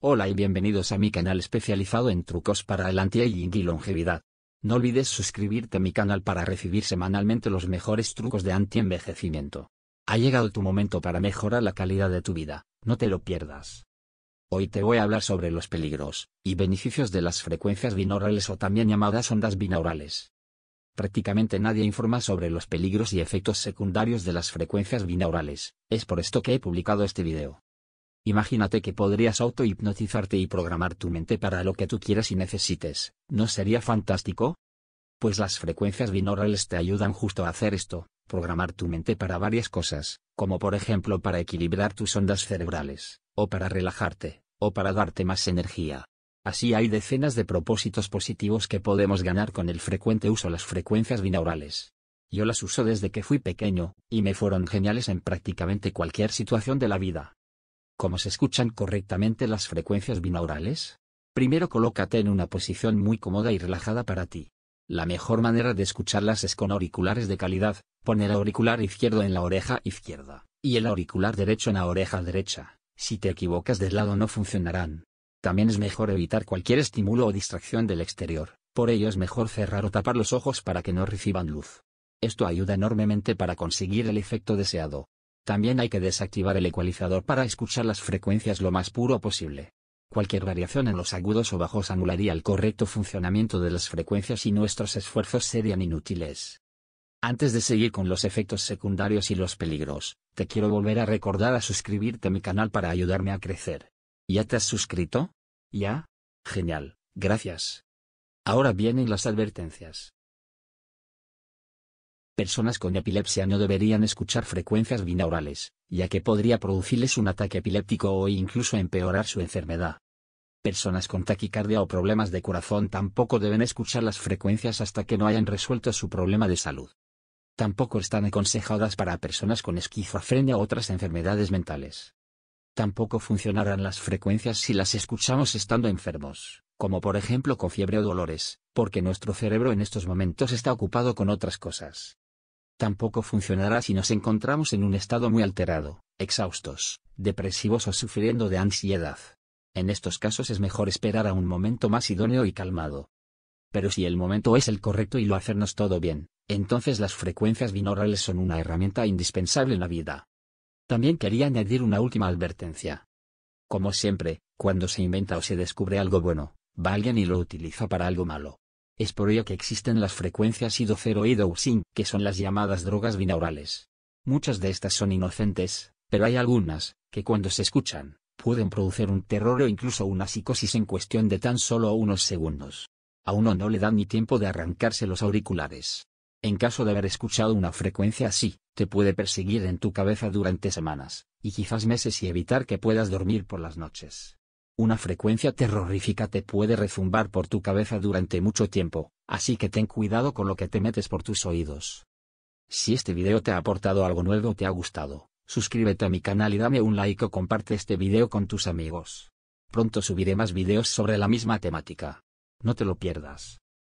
Hola y bienvenidos a mi canal especializado en trucos para el anti-aging y longevidad. No olvides suscribirte a mi canal para recibir semanalmente los mejores trucos de anti-envejecimiento. Ha llegado tu momento para mejorar la calidad de tu vida, no te lo pierdas. Hoy te voy a hablar sobre los peligros y beneficios de las frecuencias binaurales o también llamadas ondas binaurales. Prácticamente nadie informa sobre los peligros y efectos secundarios de las frecuencias binaurales, es por esto que he publicado este video. Imagínate que podrías autohipnotizarte y programar tu mente para lo que tú quieras y necesites, ¿no sería fantástico? Pues las frecuencias binaurales te ayudan justo a hacer esto, programar tu mente para varias cosas, como por ejemplo para equilibrar tus ondas cerebrales, o para relajarte, o para darte más energía. Así hay decenas de propósitos positivos que podemos ganar con el frecuente uso de las frecuencias binaurales. Yo las uso desde que fui pequeño, y me fueron geniales en prácticamente cualquier situación de la vida. ¿Cómo se escuchan correctamente las frecuencias binaurales? Primero colócate en una posición muy cómoda y relajada para ti. La mejor manera de escucharlas es con auriculares de calidad, pon el auricular izquierdo en la oreja izquierda, y el auricular derecho en la oreja derecha, si te equivocas del lado no funcionarán. También es mejor evitar cualquier estímulo o distracción del exterior, por ello es mejor cerrar o tapar los ojos para que no reciban luz. Esto ayuda enormemente para conseguir el efecto deseado. También hay que desactivar el ecualizador para escuchar las frecuencias lo más puro posible. Cualquier variación en los agudos o bajos anularía el correcto funcionamiento de las frecuencias y nuestros esfuerzos serían inútiles. Antes de seguir con los efectos secundarios y los peligros, te quiero volver a recordar a suscribirte a mi canal para ayudarme a crecer. ¿Ya te has suscrito? ¿Ya? Genial, gracias. Ahora vienen las advertencias. Personas con epilepsia no deberían escuchar frecuencias binaurales, ya que podría producirles un ataque epiléptico o incluso empeorar su enfermedad. Personas con taquicardia o problemas de corazón tampoco deben escuchar las frecuencias hasta que no hayan resuelto su problema de salud. Tampoco están aconsejadas para personas con esquizofrenia o otras enfermedades mentales. Tampoco funcionarán las frecuencias si las escuchamos estando enfermos, como por ejemplo con fiebre o dolores, porque nuestro cerebro en estos momentos está ocupado con otras cosas tampoco funcionará si nos encontramos en un estado muy alterado, exhaustos, depresivos o sufriendo de ansiedad. En estos casos es mejor esperar a un momento más idóneo y calmado. Pero si el momento es el correcto y lo hacernos todo bien, entonces las frecuencias binaurales son una herramienta indispensable en la vida. También quería añadir una última advertencia. Como siempre, cuando se inventa o se descubre algo bueno, va alguien y lo utiliza para algo malo. Es por ello que existen las frecuencias ido y sin que son las llamadas drogas binaurales. Muchas de estas son inocentes, pero hay algunas, que cuando se escuchan, pueden producir un terror o incluso una psicosis en cuestión de tan solo unos segundos. A uno no le dan ni tiempo de arrancarse los auriculares. En caso de haber escuchado una frecuencia así, te puede perseguir en tu cabeza durante semanas, y quizás meses y evitar que puedas dormir por las noches. Una frecuencia terrorífica te puede rezumbar por tu cabeza durante mucho tiempo, así que ten cuidado con lo que te metes por tus oídos. Si este video te ha aportado algo nuevo o te ha gustado, suscríbete a mi canal y dame un like o comparte este video con tus amigos. Pronto subiré más videos sobre la misma temática. No te lo pierdas.